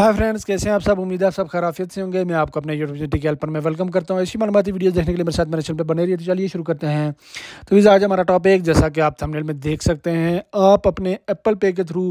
hi friends कैसे हैं आप सब उम्मीद है सब खराफियत से होंगे मैं आपको अपने यूट्यूब चैनल के पर में वेलकम करता हूं ऐसी मनमाती वीडियो देखने के लिए मेरे साथ मेरे चैनल पर बने रही तो चलिए शुरू करते हैं तो इस आज हमारा टॉपिक जैसा कि आप थंबनेल में देख सकते हैं आप अपने एप्पल पे के थ्रू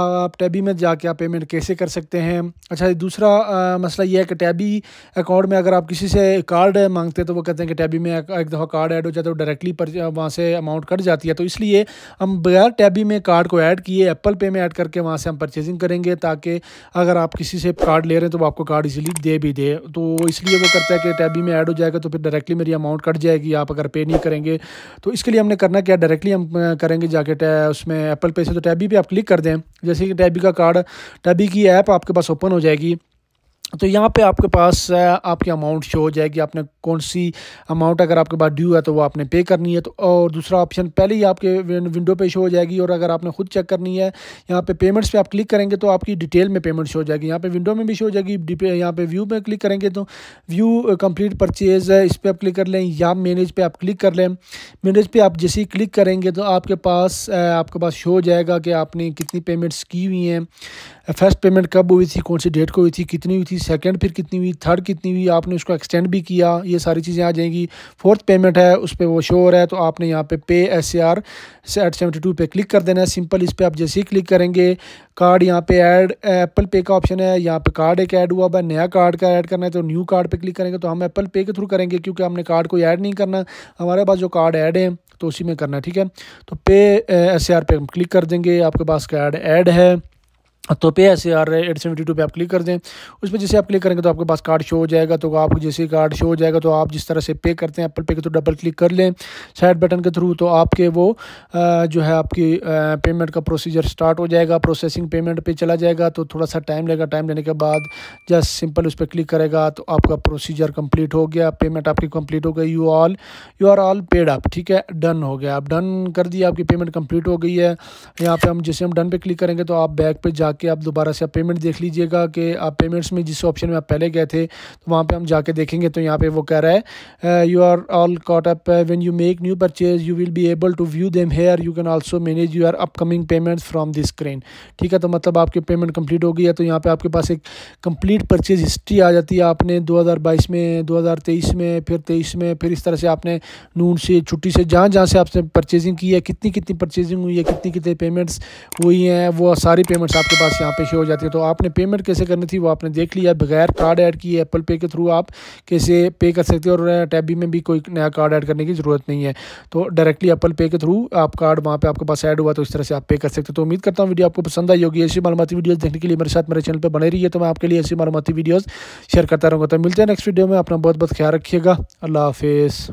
आप टैबी में जाके आप पेमेंट कैसे कर सकते हैं अच्छा दूसरा आ, मसला यह है कि टैबी अकाउंट में अगर आप किसी से कार्ड मांगते हैं तो वो कहते हैं कि टैबी में एक दफ़ा कार्ड ऐड हो जाता है तो डायरेक्टली पर वहाँ से अमाउंट कट जाती है तो इसलिए हम बगैर टैबी में कार्ड को ऐड किए एप्पल पे में ऐड करके वहाँ से हम परचेजिंग करेंगे ताकि अगर आप किसी से कार्ड ले रहे हैं तो वो आपको कार्ड इजीली दे भी दे तो इसलिए वो करता है कि टैबी में ऐड हो जाएगा तो फिर डायरेक्टली मेरी अमाउंट कट जाएगी आप अगर पे नहीं करेंगे तो इसके लिए हमने करना क्या डायरेक्टली हम करेंगे जाके उसमें एप्पल पे से तो टैबी पर आप क्लिक कर दें जैसे कि टैबी का कार्ड टैबी की ऐप आपके पास ओपन हो जाएगी तो यहाँ पे आपके पास आपकी अमाउंट शो हो जाएगी आपने कौन सी अमाउंट अगर आपके पास ड्यू है तो वो आपने पे करनी है तो और दूसरा ऑप्शन पहले ही आपके विंडो पे शो हो जाएगी और अगर आपने खुद चेक करनी है यहाँ पे पेमेंट्स पे आप क्लिक करेंगे तो आपकी डिटेल में पेमेंट शो हो जाएगी यहाँ पे विंडो में भी शो हो जाएगी यहाँ पर व्यू पर क्लिक करेंगे तो व्यू कम्प्लीट परचेज़ है इस पर आप क्लिक कर लें या मैनेज पर आप क्लिक कर लें मैनेज पर आप जैसे ही क्लिक करेंगे तो आपके पास आपके पास शो हो जाएगा कि आपने कितनी पेमेंट्स की हुई हैं फर्स्ट पेमेंट कब हुई थी कौन सी डेट को हुई थी कितनी हुई थी थी सेकंड फिर कितनी हुई थर्ड कितनी हुई आपने उसको एक्सटेंड भी किया ये सारी चीज़ें आ जाएंगी फोर्थ पेमेंट है उस पर वो श्योर है तो आपने यहाँ पे पे S A R eight seventy two पर क्लिक कर देना है सिंपल इस पर आप जैसे ही क्लिक करेंगे कार्ड यहाँ पे ऐड एप्पल पे का ऑप्शन है यहाँ पे कार्ड एक ऐड हुआ भाई नया कार्ड का ऐड करना है तो न्यू कार्ड पे क्लिक करेंगे तो हम एप्पल पे के थ्रू करेंगे क्योंकि हमने कार्ड को ऐड नहीं करना हमारे पास जो कार्ड ऐड है तो उसी में करना है ठीक है तो पे एस ए आर पे हम क्लिक कर देंगे आपके पास कार्ड ऐड है तो पे ऐसे आर एट सेवेंटी टू पर आप क्लिक कर दें उस पर जैसे आप क्लिक करेंगे तो आपके पास कार्ड शो हो जाएगा तो आप जैसे कार्ड शो हो जाएगा तो आप जिस तरह से पे करते हैं एप्पल पे के तो डबल क्लिक कर लें साइड बटन के थ्रू तो आपके वो जो है आपकी पेमेंट का प्रोसीजर स्टार्ट हो जाएगा प्रोसेसिंग पेमेंट पे चला जाएगा तो थोड़ा सा टाइम लेगा टाइम लेने के बाद जस्ट सिंपल उस पर क्लिक करेगा तो आपका प्रोसीजर कम्प्लीट हो गया पेमेंट आपकी कम्प्लीट हो गई you all you are all paid up ठीक है डन हो गया आप डन कर दिया आपकी पेमेंट कम्प्लीट हो गई है यहाँ पर हम जैसे हम डन पर क्लिक करेंगे तो आप बैक पर जा जाके आप दोबारा से आप पेमेंट देख लीजिएगा कि आप पेमेंट्स में जिस ऑप्शन में आप पहले गए थे तो वहाँ पर हम जाके देखेंगे तो यहाँ पर वो कह रहा है you are all caught up when you make new purchase you will be able to view them here you can also manage your upcoming payments from this screen ठीक है तो मतलब आपकी पेमेंट कंप्लीट हो गई है तो यहाँ पर आपके पास एक कंप्लीट परचेज हिस्ट्री आ जाती है आपने बाईस में तेईस में फिर तेईस में फिर इस तरह से आपने नून से छुट्टी से जहाँ जहाँ से आपने परचेजिंग की है कितनी कितनी परचेजिंग हुई है कितनी कितनी पेमेंट्स हुई हैं वो सारी पेमेंट्स आपके पास पास यहाँ पे शो हो जाती है तो आपने पेमेंट कैसे करनी थी वो आपने देख लिया बगैर कार्ड ऐड किए एप्पल पे के थ्रू आप कैसे पे कर सकते हो और टैबी में भी कोई नया कार्ड ऐड करने की ज़रूरत नहीं है तो डायरेक्टली एप्पल पे के थ्रू आप कार्ड वहाँ पर आपके पास ऐड हुआ तो इस तरह से आप पे कर सकते हो तो उम्मीद करता हूँ वीडियो आपको पसंद आई होगी ऐसी मालूमती वीडियोज़ देखने के लिए मेरे साथ मेरे चैनल पर बने रही है तो मैं आपके लिए ऐसी मालूमती वीडियोज़ शेयर करता रहूँगा तो मिलते हैं नेक्स्ट वीडियो में अपना बहुत बहुत ख्याल रखिएगा अल्लाह हाफिज़